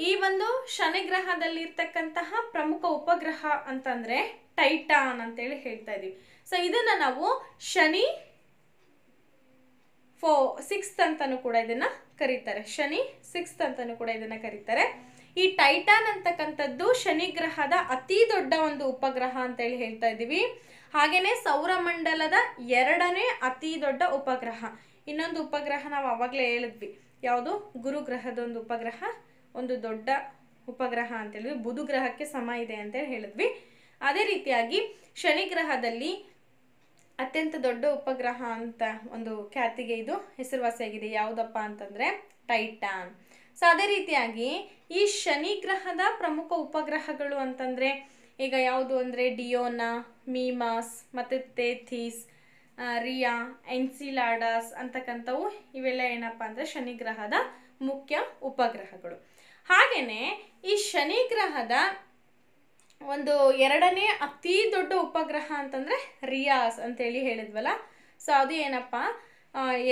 ಈ ಒಂದು ಶನಿಗ್ರಹದಲ್ಲಿರ್ತಕ್ಕಂತಹ ಪ್ರಮುಖ ಉಪಗ್ರಹ ಅಂತಂದರೆ ಟೈಟಾನ್ ಅಂತೇಳಿ ಹೇಳ್ತಾ ಇದೀವಿ ಸೊ ಇದನ್ನು ನಾವು ಶನಿ ಫೋ ಸಿಕ್ಸ್ತ್ ಅಂತಲೂ ಕೂಡ ಇದನ್ನು ಕರೀತಾರೆ ಶನಿ ಸಿಕ್ಸ್ತ್ ಅಂತಲೂ ಕೂಡ ಇದನ್ನು ಕರೀತಾರೆ ಈ ಟೈಟಾನ್ ಅಂತಕ್ಕಂಥದ್ದು ಶನಿ ಗ್ರಹದ ಅತಿ ದೊಡ್ಡ ಒಂದು ಉಪಗ್ರಹ ಅಂತೇಳಿ ಹೇಳ್ತಾ ಇದ್ದೀವಿ ಹಾಗೆಯೇ ಸೌರಮಂಡಲದ ಎರಡನೇ ಅತಿ ದೊಡ್ಡ ಉಪಗ್ರಹ ಇನ್ನೊಂದು ಉಪಗ್ರಹ ನಾವು ಆವಾಗಲೇ ಹೇಳಿದ್ವಿ ಯಾವುದು ಒಂದು ಉಪಗ್ರಹ ಒಂದು ದೊಡ್ಡ ಉಪಗ್ರಹ ಅಂತೇಳಿ ಬುಧ ಗ್ರಹಕ್ಕೆ ಸಮ ಇದೆ ಅಂತೇಳಿ ಹೇಳಿದ್ವಿ ಅದೇ ರೀತಿಯಾಗಿ ಶನಿ ಗ್ರಹದಲ್ಲಿ ಅತ್ಯಂತ ದೊಡ್ಡ ಉಪಗ್ರಹ ಅಂತ ಒಂದು ಖ್ಯಾತಿಗೆ ಇದು ಹೆಸರುವಾಸಿಯಾಗಿದೆ ಯಾವುದಪ್ಪ ಅಂತಂದರೆ ಟೈಟಾನ್ ಸೊ ಅದೇ ರೀತಿಯಾಗಿ ಈ ಶನಿ ಗ್ರಹದ ಪ್ರಮುಖ ಉಪಗ್ರಹಗಳು ಅಂತಂದರೆ ಈಗ ಯಾವುದು ಅಂದರೆ ಡಿಯೋನಾ ಮೀಮಾಸ್ ಮತ್ತು ತೇಥೀಸ್ ರಿಯಾ ಎನ್ಸಿಲಾಡಾಸ್ ಅಂತಕ್ಕಂಥವು ಇವೆಲ್ಲ ಏನಪ್ಪ ಅಂದರೆ ಶನಿ ಗ್ರಹದ ಮುಖ್ಯ ಉಪಗ್ರಹಗಳು ಹಾಗೆಯೇ ಈ ಶನಿ ಗ್ರಹದ ಒಂದು ಎರಡನೇ ಅತಿ ದೊಡ್ಡ ಉಪಗ್ರಹ ಅಂತಂದರೆ ರಿಯಾಸ್ ಅಂತೇಳಿ ಹೇಳಿದ್ವಲ್ಲ ಸೊ ಅದು ಏನಪ್ಪ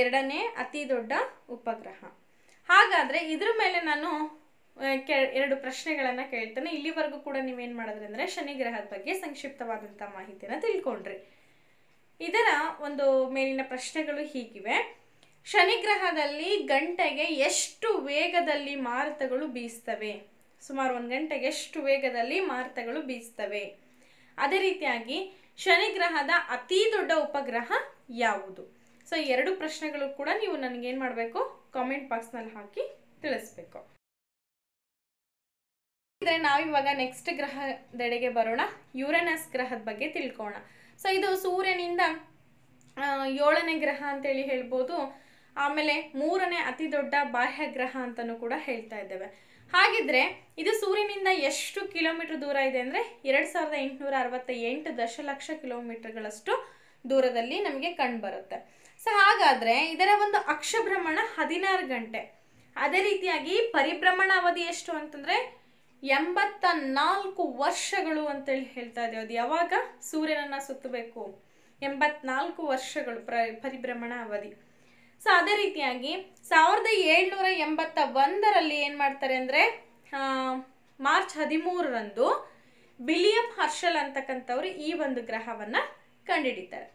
ಎರಡನೇ ಅತಿ ದೊಡ್ಡ ಉಪಗ್ರಹ ಹಾಗಾದರೆ ಇದ್ರ ಮೇಲೆ ನಾನು ಕೆ ಎರಡು ಪ್ರಶ್ನೆಗಳನ್ನು ಕೇಳ್ತೇನೆ ಇಲ್ಲಿವರೆಗೂ ಕೂಡ ನೀವೇನು ಮಾಡಿದ್ರಿ ಅಂದರೆ ಶನಿಗ್ರಹದ ಬಗ್ಗೆ ಸಂಕ್ಷಿಪ್ತವಾದಂಥ ಮಾಹಿತಿಯನ್ನು ತಿಳ್ಕೊಂಡ್ರಿ ಇದರ ಒಂದು ಮೇಲಿನ ಪ್ರಶ್ನೆಗಳು ಹೀಗಿವೆ ಶನಿಗ್ರಹದಲ್ಲಿ ಗಂಟೆಗೆ ಎಷ್ಟು ವೇಗದಲ್ಲಿ ಮಾರುತಗಳು ಬೀಸ್ತವೆ ಸುಮಾರು ಒಂದು ಗಂಟೆಗೆಷ್ಟು ವೇಗದಲ್ಲಿ ಮಾರುತಗಳು ಬೀಸ್ತವೆ ಅದೇ ರೀತಿಯಾಗಿ ಶನಿ ಗ್ರಹದ ಅತಿ ದೊಡ್ಡ ಉಪಗ್ರಹ ಯಾವುದು ಸೊ ಎರಡು ಪ್ರಶ್ನೆಗಳು ಕೂಡ ನೀವು ಏನು ಮಾಡಬೇಕು ಕಾಮೆಂಟ್ ಬಾಕ್ಸ್ನಲ್ಲಿ ಹಾಕಿ ತಿಳಿಸ್ಬೇಕು ಅಂದರೆ ನಾವಿವಾಗ ನೆಕ್ಸ್ಟ್ ಗ್ರಹದೆಡೆಗೆ ಬರೋಣ ಯುರನಸ್ ಗ್ರಹದ ಬಗ್ಗೆ ತಿಳ್ಕೋಣ ಸೊ ಇದು ಸೂರ್ಯನಿಂದ ಏಳನೇ ಗ್ರಹ ಅಂತೇಳಿ ಹೇಳ್ಬೋದು ಆಮೇಲೆ ಮೂರನೇ ಅತಿ ದೊಡ್ಡ ಬಾಹ್ಯ ಗ್ರಹ ಅಂತಲೂ ಕೂಡ ಹೇಳ್ತಾ ಇದ್ದೇವೆ ಹಾಗಿದ್ರೆ ಇದು ಸೂರ್ಯನಿಂದ ಎಷ್ಟು ಕಿಲೋಮೀಟರ್ ದೂರ ಇದೆ ಅಂದರೆ ಎರಡು ಸಾವಿರದ ಎಂಟುನೂರ ಅರವತ್ತ ಎಂಟು ದಶಲಕ್ಷ ಕಿಲೋಮೀಟರ್ಗಳಷ್ಟು ದೂರದಲ್ಲಿ ನಮಗೆ ಬರುತ್ತೆ ಸೊ ಹಾಗಾದರೆ ಇದರ ಒಂದು ಅಕ್ಷಭ್ರಮಣ ಹದಿನಾರು ಗಂಟೆ ಅದೇ ರೀತಿಯಾಗಿ ಪರಿಭ್ರಮಣ ಅವಧಿ ಎಷ್ಟು ಅಂತಂದರೆ ಎಂಬತ್ತ ನಾಲ್ಕು ವರ್ಷಗಳು ಅಂತೇಳಿ ಹೇಳ್ತಾ ಇದೆ ಅದು ಯಾವಾಗ ಸೂರ್ಯನನ್ನು ಸುತ್ತಬೇಕು ಎಂಬತ್ನಾಲ್ಕು ವರ್ಷಗಳು ಪ್ರ ಪರಿಭ್ರಮಣ ಅವಧಿ ಸೊ ಅದೇ ರೀತಿಯಾಗಿ ಸಾವಿರದ ಏಳ್ನೂರ ಎಂಬತ್ತ ಒಂದರಲ್ಲಿ ಏನು ಮಾಡ್ತಾರೆ ಅಂದರೆ ಮಾರ್ಚ್ ಹದಿಮೂರರಂದು ಬಿಲಿಯಂ ಹರ್ಷಲ್ ಅಂತಕ್ಕಂಥವ್ರು ಈ ಒಂದು ಗ್ರಹವನ್ನು ಕಂಡುಹಿಡಿತಾರೆ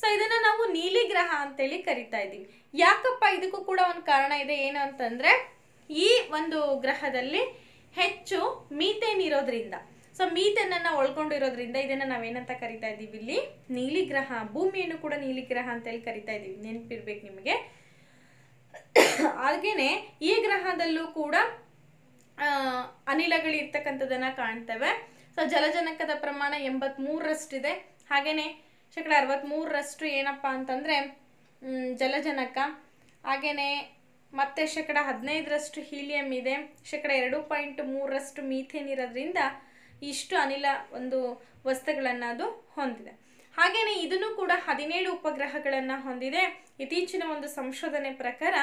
ಸೊ ಇದನ್ನು ನಾವು ನೀಲಿ ಗ್ರಹ ಅಂತೇಳಿ ಕರಿತಾ ಇದ್ದೀವಿ ಯಾಕಪ್ಪ ಇದಕ್ಕೂ ಕೂಡ ಒಂದು ಕಾರಣ ಇದೆ ಏನು ಅಂತಂದರೆ ಈ ಒಂದು ಗ್ರಹದಲ್ಲಿ ಹೆಚ್ಚು ಮೀಥೇನ್ ಇರೋದ್ರಿಂದ ಸೊ ಮೀಥನನ್ನು ಒಳ್ಕೊಂಡಿರೋದ್ರಿಂದ ಇದನ್ನ ನಾವೇನಂತ ಕರಿತಾ ಇದ್ದೀವಿ ಇಲ್ಲಿ ನೀಲಿ ಗ್ರಹ ಭೂಮಿಯನ್ನು ಕೂಡ ನೀಲಿ ಗ್ರಹ ಅಂತ ಹೇಳಿ ಕರಿತಾ ಇದ್ದೀವಿ ನೆನಪಿರ್ಬೇಕು ನಿಮಗೆ ಹಾಗೇನೆ ಈ ಗ್ರಹದಲ್ಲೂ ಕೂಡ ಅನಿಲಗಳು ಕಾಣ್ತೇವೆ ಸೊ ಜಲಜನಕದ ಪ್ರಮಾಣ ಎಂಬತ್ ಮೂರರಷ್ಟಿದೆ ಹಾಗೇನೆ ಶೇಕಡ ಅರವತ್ತ್ಮೂರರಷ್ಟು ಏನಪ್ಪ ಅಂತಂದರೆ ಜಲಜನಕ ಹಾಗೇನೆ ಮತ್ತೆ ಶೇಕಡ ಹದಿನೈದರಷ್ಟು ಹೀಲಿಯಂ ಇದೆ ಶೇಕಡ ಎರಡು ಪಾಯಿಂಟ್ ಮೂರರಷ್ಟು ಮೀಥೇನ್ ಇರೋದ್ರಿಂದ ಇಷ್ಟು ಅನಿಲ ಒಂದು ವಸ್ತುಗಳನ್ನು ಅದು ಹೊಂದಿದೆ ಹಾಗೆಯೇ ಇದನ್ನು ಕೂಡ ಹದಿನೇಳು ಉಪಗ್ರಹಗಳನ್ನು ಹೊಂದಿದೆ ಇತ್ತೀಚಿನ ಒಂದು ಸಂಶೋಧನೆ ಪ್ರಕಾರ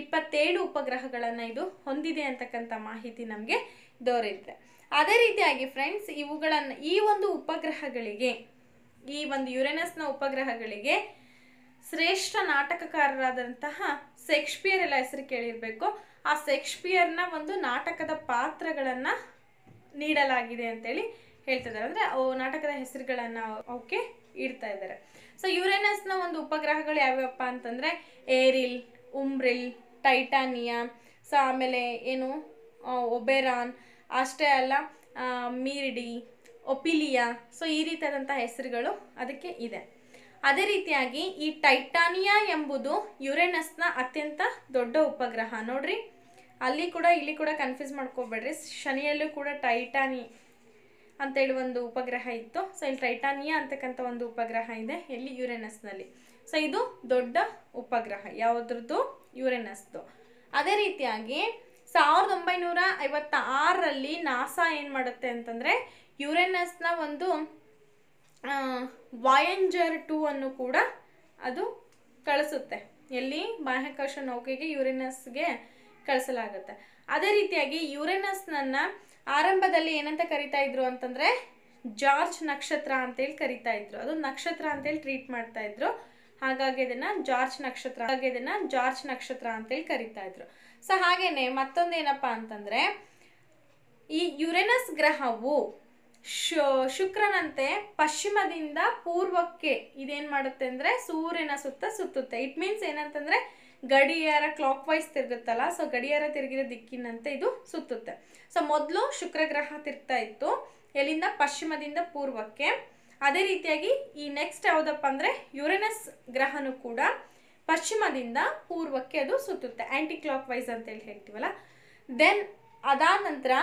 ಇಪ್ಪತ್ತೇಳು ಉಪಗ್ರಹಗಳನ್ನು ಇದು ಹೊಂದಿದೆ ಅಂತಕ್ಕಂಥ ಮಾಹಿತಿ ನಮಗೆ ದೊರೆಯುತ್ತೆ ಅದೇ ರೀತಿಯಾಗಿ ಫ್ರೆಂಡ್ಸ್ ಇವುಗಳನ್ನು ಈ ಒಂದು ಉಪಗ್ರಹಗಳಿಗೆ ಈ ಒಂದು ಯುರೇನಸ್ನ ಉಪಗ್ರಹಗಳಿಗೆ ಶ್ರೇಷ್ಠ ನಾಟಕಕಾರರಾದಂತಹ ಶೇಕ್ಸ್ಪಿಯರ್ ಎಲ್ಲ ಹೆಸರು ಕೇಳಿರಬೇಕು ಆ ಶೇಕ್ಸ್ಪಿಯರ್ನ ಒಂದು ನಾಟಕದ ಪಾತ್ರಗಳನ್ನು ನೀಡಲಾಗಿದೆ ಅಂತೇಳಿ ಹೇಳ್ತಾ ಇದ್ದಾರೆ ಅಂದರೆ ಅವು ನಾಟಕದ ಹೆಸರುಗಳನ್ನು ಅವಕ್ಕೆ ಇಡ್ತಾ ಇದ್ದಾರೆ ಸೊ ಯುರೇನಸ್ನ ಒಂದು ಉಪಗ್ರಹಗಳು ಯಾವ್ಯಾವಪ್ಪ ಅಂತಂದರೆ ಏರಿಲ್ ಉಮ್ರಿಲ್ ಟೈಟಾನಿಯಾ ಸೊ ಆಮೇಲೆ ಏನು ಒಬೆರಾನ್ ಅಷ್ಟೇ ಅಲ್ಲ ಮೀರಿಡಿ ಒಪಿಲಿಯಾ ಸೊ ಈ ರೀತಿಯಾದಂಥ ಹೆಸರುಗಳು ಅದಕ್ಕೆ ಇದೆ ಅದೇ ರೀತಿಯಾಗಿ ಈ ಟೈಟಾನಿಯಾ ಎಂಬುದು ಯುರೇನಸ್ನ ಅತ್ಯಂತ ದೊಡ್ಡ ಉಪಗ್ರಹ ನೋಡ್ರಿ ಅಲ್ಲಿ ಕೂಡ ಇಲ್ಲಿ ಕೂಡ ಕನ್ಫ್ಯೂಸ್ ಮಾಡ್ಕೋಬೇಡ್ರಿ ಶನಿಯಲ್ಲೂ ಕೂಡ ಟೈಟಾನಿ ಅಂತೇಳಿ ಒಂದು ಉಪಗ್ರಹ ಇತ್ತು ಸೊ ಇಲ್ಲಿ ಟೈಟಾನಿಯಾ ಅಂತಕ್ಕಂಥ ಒಂದು ಉಪಗ್ರಹ ಇದೆ ಇಲ್ಲಿ ಯುರೇನಸ್ನಲ್ಲಿ ಸೊ ಇದು ದೊಡ್ಡ ಉಪಗ್ರಹ ಯಾವುದ್ರದ್ದು ಯುರೇನಸ್ದು ಅದೇ ರೀತಿಯಾಗಿ ಸಾವಿರದ ಒಂಬೈನೂರ ಐವತ್ತ ಆರರಲ್ಲಿ ನಾಸಾ ಏನು ಮಾಡುತ್ತೆ ಅಂತಂದರೆ ಯುರೇನಸ್ನ ಒಂದು ವಾಯಂಜರ್ ಟೂ ಅನ್ನು ಕೂಡ ಅದು ಕಳಿಸುತ್ತೆ ಎಲ್ಲಿ ಬಾಹ್ಯಾಕಾಶ ನೌಕೆಗೆ ಯುರೇನಸ್ಗೆ ಕಳಿಸಲಾಗುತ್ತೆ ಅದೇ ರೀತಿಯಾಗಿ ಯುರೇನಸ್ನನ್ನ ಆರಂಭದಲ್ಲಿ ಏನಂತ ಕರಿತಾ ಇದ್ರು ಅಂತಂದ್ರೆ ಜಾರ್ಜ್ ನಕ್ಷತ್ರ ಅಂತೇಳಿ ಕರಿತಾ ಇದ್ರು ಅದು ನಕ್ಷತ್ರ ಅಂತೇಳಿ ಟ್ರೀಟ್ ಮಾಡ್ತಾ ಇದ್ರು ಹಾಗಾಗಿ ಇದನ್ನ ಜಾರ್ಜ್ ನಕ್ಷತ್ರ ಹಾಗಾಗಿ ಇದನ್ನ ಜಾರ್ಜ್ ನಕ್ಷತ್ರ ಅಂತೇಳಿ ಕರಿತಾ ಇದ್ರು ಸೊ ಹಾಗೇನೆ ಮತ್ತೊಂದೇನಪ್ಪಾ ಅಂತಂದ್ರೆ ಈ ಯುರೇನಸ್ ಗ್ರಹವು ಶುಕ್ರನಂತೆ ಪಶ್ಚಿಮದಿಂದ ಪೂರ್ವಕ್ಕೆ ಇದೇನ್ ಮಾಡುತ್ತೆ ಅಂದ್ರೆ ಸೂರ್ಯನ ಸುತ್ತ ಸುತ್ತುತ್ತೆ ಇಟ್ ಮೀನ್ಸ್ ಏನಂತಂದ್ರೆ ಗಡಿಯಾರ ಕ್ಲಾಕ್ ವೈಸ್ ತಿರುಗುತ್ತಲ್ಲ ಸೊ ಗಡಿಯಾರ ತಿರುಗಿದ ದಿಕ್ಕಿನಂತೆ ಇದು ಸುತ್ತುತ್ತೆ ಸೊ ಮೊದಲು ಶುಕ್ರ ಗ್ರಹ ತಿರುಗ್ತಾ ಇತ್ತು ಎಲ್ಲಿಂದ ಪಶ್ಚಿಮದಿಂದ ಪೂರ್ವಕ್ಕೆ ಅದೇ ರೀತಿಯಾಗಿ ಈ ನೆಕ್ಸ್ಟ್ ಯಾವುದಪ್ಪ ಅಂದರೆ ಯುರೇನಸ್ ಗ್ರಹನು ಕೂಡ ಪಶ್ಚಿಮದಿಂದ ಪೂರ್ವಕ್ಕೆ ಅದು ಸುತ್ತುತ್ತೆ ಆ್ಯಂಟಿ ಕ್ಲಾಕ್ ವೈಸ್ ಹೇಳಿ ಹೇಳ್ತೀವಲ್ಲ ದೆನ್ ಅದಾದ ನಂತರ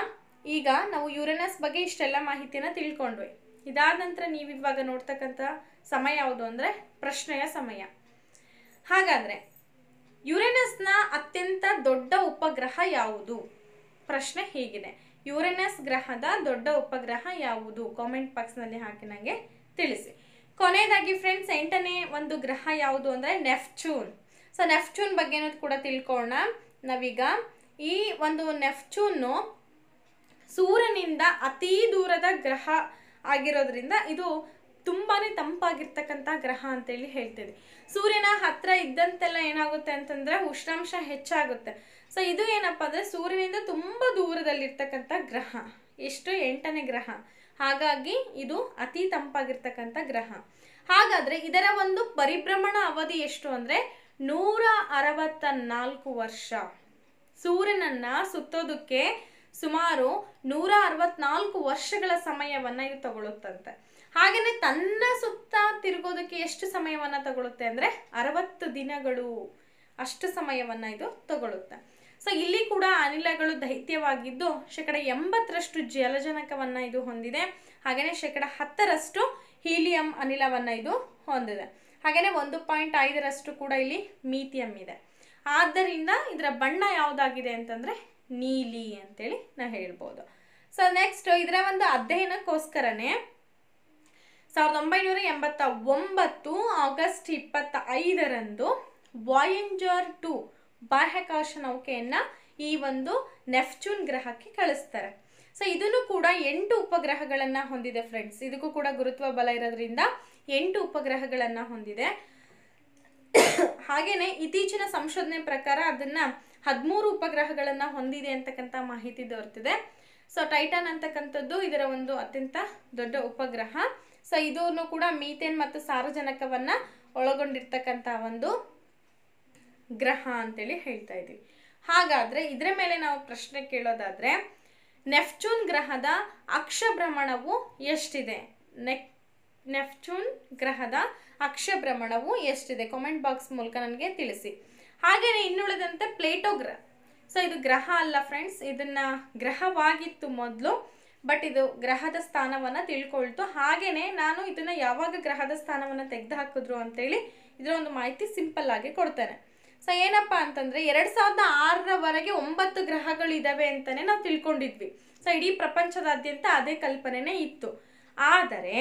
ಈಗ ನಾವು ಯುರೇನಸ್ ಬಗ್ಗೆ ಇಷ್ಟೆಲ್ಲ ಮಾಹಿತಿನ ತಿಳ್ಕೊಂಡ್ವಿ ಇದಾದ ನಂತರ ನೀವಿವಾಗ ನೋಡ್ತಕ್ಕಂಥ ಸಮಯ ಯಾವುದು ಅಂದರೆ ಪ್ರಶ್ನೆಯ ಸಮಯ ಹಾಗಾದರೆ ಯುರೇನಸ್ನ ಅತ್ಯಂತ ದೊಡ್ಡ ಉಪಗ್ರಹ ಯಾವುದು ಪ್ರಶ್ನೆ ಹೀಗಿದೆ ಯುರೇನಸ್ ಗ್ರಹದ ದೊಡ್ಡ ಉಪಗ್ರಹ ಯಾವುದು ಕಾಮೆಂಟ್ ನಲ್ಲಿ ಹಾಕಿ ನನಗೆ ತಿಳಿಸಿ ಕೊನೆಯದಾಗಿ ಫ್ರೆಂಡ್ಸ್ ಎಂಟನೇ ಒಂದು ಗ್ರಹ ಯಾವುದು ಅಂದರೆ ನೆಫ್ಚೂನ್ ಸೊ ನೆಫ್ಚೂನ್ ಬಗ್ಗೆನೂ ಕೂಡ ತಿಳ್ಕೊಳ್ಳೋಣ ನಾವೀಗ ಈ ಒಂದು ನೆಫ್ಚೂನು ಸೂರ್ಯನಿಂದ ಅತೀ ದೂರದ ಗ್ರಹ ಆಗಿರೋದ್ರಿಂದ ಇದು ತುಂಬಾ ತಂಪಾಗಿರ್ತಕ್ಕಂಥ ಗ್ರಹ ಅಂತೇಳಿ ಹೇಳ್ತೀವಿ ಸೂರ್ಯನ ಹತ್ರ ಇದ್ದಂತೆಲ್ಲ ಏನಾಗುತ್ತೆ ಅಂತಂದ್ರೆ ಉಷ್ಣಾಂಶ ಹೆಚ್ಚಾಗುತ್ತೆ ಸೊ ಇದು ಏನಪ್ಪ ಅಂದರೆ ಸೂರ್ಯನಿಂದ ತುಂಬ ದೂರದಲ್ಲಿರ್ತಕ್ಕಂಥ ಗ್ರಹ ಎಷ್ಟು ಎಂಟನೇ ಗ್ರಹ ಹಾಗಾಗಿ ಇದು ಅತಿ ತಂಪಾಗಿರ್ತಕ್ಕಂಥ ಗ್ರಹ ಹಾಗಾದರೆ ಇದರ ಒಂದು ಪರಿಭ್ರಮಣ ಅವಧಿ ಎಷ್ಟು ಅಂದರೆ ನೂರ ಅರವತ್ತ ನಾಲ್ಕು ವರ್ಷ ಸೂರ್ಯನನ್ನ ಸುತ್ತೋದಕ್ಕೆ ಸುಮಾರು ನೂರ ಅರವತ್ನಾಲ್ಕು ವರ್ಷಗಳ ಸಮಯವನ್ನು ಇದು ತಗೊಳ್ಳುತ್ತಂತೆ ಹಾಗೆಯೇ ತನ್ನ ಸುತ್ತ ತಿರುಗೋದಕ್ಕೆ ಎಷ್ಟು ಸಮಯವನ್ನು ತಗೊಳುತ್ತೆ ಅಂದರೆ ಅರವತ್ತು ದಿನಗಳು ಅಷ್ಟು ಸಮಯವನ್ನು ಇದು ತಗೊಳುತ್ತೆ ಸೊ ಇಲ್ಲಿ ಕೂಡ ಅನಿಲಗಳು ದೈತ್ಯವಾಗಿದ್ದು ಶೇಕಡ ಎಂಬತ್ತರಷ್ಟು ಜಲಜನಕವನ್ನು ಇದು ಹೊಂದಿದೆ ಹಾಗೆಯೇ ಶೇಕಡ ಹತ್ತರಷ್ಟು ಹೀಲಿಯಂ ಅನಿಲವನ್ನು ಇದು ಹೊಂದಿದೆ ಹಾಗೆಯೇ ಒಂದು ಪಾಯಿಂಟ್ ಐದರಷ್ಟು ಕೂಡ ಇಲ್ಲಿ ಮೀತಿಯಂ ಇದೆ ಆದ್ದರಿಂದ ಇದರ ಬಣ್ಣ ಯಾವುದಾಗಿದೆ ಅಂತಂದರೆ ನೀಲಿ ಅಂತೇಳಿ ನಾ ಹೇಳ್ಬೋದು ಸೊ ನೆಕ್ಸ್ಟ್ ಇದರ ಒಂದು ಅಧ್ಯಯನಕ್ಕೋಸ್ಕರನೇ ಸಾವಿರದ ಒಂಬೈನೂರ ಎಂಬತ್ತ ಒಂಬತ್ತು ಆಗಸ್ಟ್ ಇಪ್ಪತ್ತ ಐದರಂದು ವಾಯಂಜರ್ ಟು ಬಾಹ್ಯಾಕಾಶ ನೌಕೆಯನ್ನು ಈ ಒಂದು ನೆಫ್ಚೂನ್ ಗ್ರಹಕ್ಕೆ ಕಳಿಸ್ತಾರೆ ಸೊ ಇದನ್ನು ಕೂಡ ಎಂಟು ಉಪಗ್ರಹಗಳನ್ನು ಹೊಂದಿದೆ ಫ್ರೆಂಡ್ಸ್ ಇದಕ್ಕೂ ಕೂಡ ಗುರುತ್ವ ಬಲ ಇರೋದ್ರಿಂದ ಎಂಟು ಉಪಗ್ರಹಗಳನ್ನು ಹೊಂದಿದೆ ಹಾಗೆಯೇ ಇತ್ತೀಚಿನ ಸಂಶೋಧನೆ ಪ್ರಕಾರ ಅದನ್ನು ಹದಿಮೂರು ಉಪಗ್ರಹಗಳನ್ನು ಹೊಂದಿದೆ ಅಂತಕ್ಕಂಥ ಮಾಹಿತಿ ದೊರೆತಿದೆ ಸೊ ಟೈಟನ್ ಅಂತಕ್ಕಂಥದ್ದು ಇದರ ಒಂದು ಅತ್ಯಂತ ದೊಡ್ಡ ಉಪಗ್ರಹ ಸೊ ಇದೂ ಕೂಡ ಮೀಥೇನ್ ಮತ್ತು ಸಾರಜನಕವನ್ನು ಒಳಗೊಂಡಿರ್ತಕ್ಕಂಥ ಒಂದು ಗ್ರಹ ಅಂತೇಳಿ ಹೇಳ್ತಾ ಇದ್ದೀವಿ ಹಾಗಾದರೆ ಇದರ ಮೇಲೆ ನಾವು ಪ್ರಶ್ನೆ ಕೇಳೋದಾದರೆ ನೆಫ್ಚೂನ್ ಗ್ರಹದ ಅಕ್ಷಭ್ರಮಣವು ಎಷ್ಟಿದೆ ನೆಕ್ ನೆಫ್ಚೂನ್ ಗ್ರಹದ ಅಕ್ಷಭ್ರಮಣವು ಎಷ್ಟಿದೆ ಕಾಮೆಂಟ್ ಬಾಕ್ಸ್ ಮೂಲಕ ನನಗೆ ತಿಳಿಸಿ ಹಾಗೆಯೇ ಇನ್ನುಳಿದಂತೆ ಪ್ಲೇಟೋ ಗ್ರಹ ಸೊ ಇದು ಗ್ರಹ ಅಲ್ಲ ಫ್ರೆಂಡ್ಸ್ ಇದನ್ನು ಗ್ರಹವಾಗಿತ್ತು ಮೊದಲು ಬಟ್ ಇದು ಗ್ರಹದ ಸ್ಥಾನವನ್ನು ತಿಳ್ಕೊಳ್ತು ಹಾಗೆಯೇ ನಾನು ಇದನ್ನು ಯಾವಾಗ ಗ್ರಹದ ಸ್ಥಾನವನ್ನು ತೆಗೆದು ಹಾಕಿದ್ರು ಅಂತೇಳಿ ಇದರ ಒಂದು ಮಾಹಿತಿ ಸಿಂಪಲ್ ಆಗಿ ಕೊಡ್ತೇನೆ ಸೊ ಏನಪ್ಪ ಅಂತಂದರೆ ಎರಡು ಸಾವಿರದ ಆರರವರೆಗೆ ಒಂಬತ್ತು ಗ್ರಹಗಳಿದ್ದಾವೆ ಅಂತಲೇ ನಾವು ತಿಳ್ಕೊಂಡಿದ್ವಿ ಸೊ ಇಡೀ ಪ್ರಪಂಚದಾದ್ಯಂತ ಅದೇ ಕಲ್ಪನೆನೇ ಇತ್ತು ಆದರೆ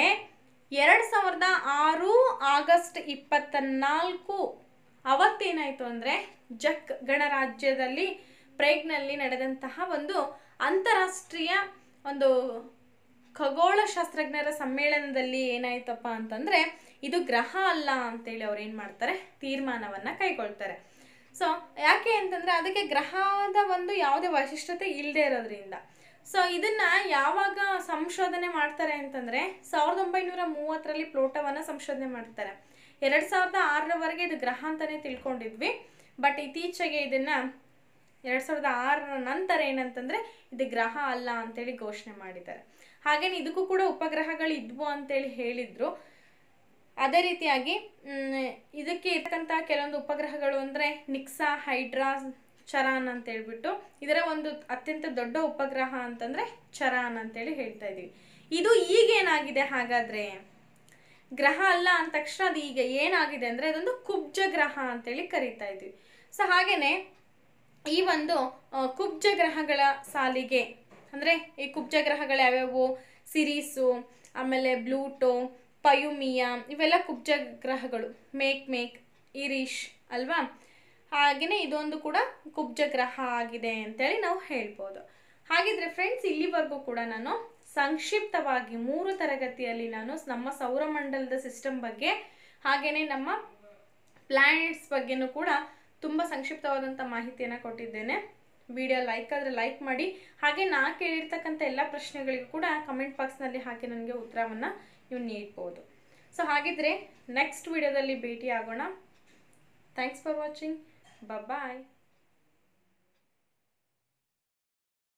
ಎರಡು ಸಾವಿರದ ಆರು ಆಗಸ್ಟ್ ಇಪ್ಪತ್ತ ನಾಲ್ಕು ಅವತ್ತೇನಾಯಿತು ಅಂದರೆ ಜಕ್ ಗಣರಾಜ್ಯದಲ್ಲಿ ಪ್ರೇಗ್ನಲ್ಲಿ ನಡೆದಂತಹ ಒಂದು ಅಂತಾರಾಷ್ಟ್ರೀಯ ಒಂದು ಖಗೋಳ ಶಾಸ್ತ್ರಜ್ಞರ ಸಮ್ಮೇಳನದಲ್ಲಿ ಏನಾಯ್ತಪ್ಪ ಅಂತಂದರೆ ಇದು ಗ್ರಹ ಅಲ್ಲ ಅಂತೇಳಿ ಅವ್ರು ಏನು ಮಾಡ್ತಾರೆ ತೀರ್ಮಾನವನ್ನು ಕೈಗೊಳ್ತಾರೆ ಸೊ ಯಾಕೆ ಅಂತಂದರೆ ಅದಕ್ಕೆ ಗ್ರಹದ ಒಂದು ಯಾವುದೇ ವೈಶಿಷ್ಟ್ಯತೆ ಇಲ್ಲದೆ ಇರೋದ್ರಿಂದ ಸೊ ಇದನ್ನು ಯಾವಾಗ ಸಂಶೋಧನೆ ಮಾಡ್ತಾರೆ ಅಂತಂದರೆ ಸಾವಿರದ ಒಂಬೈನೂರ ಮೂವತ್ತರಲ್ಲಿ ಪ್ಲೋಟೋವನ್ನು ಸಂಶೋಧನೆ ಮಾಡ್ತಾರೆ ಎರಡು ಸಾವಿರದ ಆರರವರೆಗೆ ಇದು ಗ್ರಹ ಅಂತಲೇ ತಿಳ್ಕೊಂಡಿದ್ವಿ ಬಟ್ ಇತ್ತೀಚೆಗೆ ಇದನ್ನು ಎರಡು ಸಾವಿರದ ಆರರ ನಂತರ ಏನಂತಂದರೆ ಇದು ಗ್ರಹ ಅಲ್ಲ ಅಂತೇಳಿ ಘೋಷಣೆ ಮಾಡಿದ್ದಾರೆ ಹಾಗೇನೆ ಇದಕ್ಕೂ ಕೂಡ ಉಪಗ್ರಹಗಳು ಇದ್ವು ಅಂತೇಳಿ ಹೇಳಿದರು ಅದೇ ರೀತಿಯಾಗಿ ಇದಕ್ಕೆ ಇರ್ತಕ್ಕಂಥ ಕೆಲವೊಂದು ಉಪಗ್ರಹಗಳು ಅಂದರೆ ನಿಕ್ಸಾ ಹೈಡ್ರಾ ಚರಾನ್ ಅಂತ ಹೇಳ್ಬಿಟ್ಟು ಇದರ ಒಂದು ಅತ್ಯಂತ ದೊಡ್ಡ ಉಪಗ್ರಹ ಅಂತಂದರೆ ಚರಾನ್ ಅಂತೇಳಿ ಹೇಳ್ತಾ ಇದ್ದೀವಿ ಇದು ಈಗೇನಾಗಿದೆ ಹಾಗಾದರೆ ಗ್ರಹ ಅಲ್ಲ ಅಂದ ತಕ್ಷಣ ಅದು ಈಗ ಏನಾಗಿದೆ ಅಂದರೆ ಅದೊಂದು ಕುಬ್ಜ ಗ್ರಹ ಅಂತೇಳಿ ಕರಿತಾ ಇದ್ವಿ ಸೊ ಹಾಗೆಯೇ ಈ ಒಂದು ಕುಬ್ಜ ಗ್ರಹಗಳ ಸಾಲಿಗೆ ಅಂದರೆ ಈ ಕುಬ್ಜ ಗ್ರಹಗಳು ಯಾವ್ಯಾವು ಸಿರೀಸು ಆಮೇಲೆ ಬ್ಲೂಟೋ ಪಯುಮಿಯಾ ಇವೆಲ್ಲ ಕುಬ್ಜ ಗ್ರಹಗಳು ಮೇಕ್ ಮೇಕ್ ಇರೀಶ್ ಅಲ್ವಾ ಹಾಗೆಯೇ ಇದೊಂದು ಕೂಡ ಕುಬ್ಜ ಗ್ರಹ ಆಗಿದೆ ಅಂತೇಳಿ ನಾವು ಹೇಳ್ಬೋದು ಹಾಗಿದ್ರೆ ಫ್ರೆಂಡ್ಸ್ ಇಲ್ಲಿವರೆಗೂ ಕೂಡ ನಾನು ಸಂಕ್ಷಿಪ್ತವಾಗಿ ಮೂರು ತರಗತಿಯಲ್ಲಿ ನಾನು ನಮ್ಮ ಸೌರಮಂಡಲದ ಸಿಸ್ಟಮ್ ಬಗ್ಗೆ ಹಾಗೆಯೇ ನಮ್ಮ ಪ್ಲಾನೆಟ್ಸ್ ಬಗ್ಗೆನೂ ಕೂಡ ತುಂಬ ಸಂಕ್ಷಿಪ್ತವಾದಂಥ ಮಾಹಿತಿಯನ್ನು ಕೊಟ್ಟಿದ್ದೇನೆ ವಿಡಿಯೋ ಲೈಕ್ ಆದರೆ ಲೈಕ್ ಮಾಡಿ ಹಾಗೆ ನಾ ಕೇಳಿರ್ತಕ್ಕಂಥ ಎಲ್ಲ ಪ್ರಶ್ನೆಗಳಿಗೂ ಕೂಡ ಕಮೆಂಟ್ ಬಾಕ್ಸ್ನಲ್ಲಿ ಹಾಕಿ ನನಗೆ ಉತ್ತರವನ್ನು ನೀವು ನೀಡ್ಬೋದು ಸೊ ಹಾಗಿದ್ರೆ ನೆಕ್ಸ್ಟ್ ವಿಡಿಯೋದಲ್ಲಿ ಭೇಟಿ ಆಗೋಣ ಥ್ಯಾಂಕ್ಸ್ ಫಾರ್ ವಾಚಿಂಗ್ ಬಾಯ್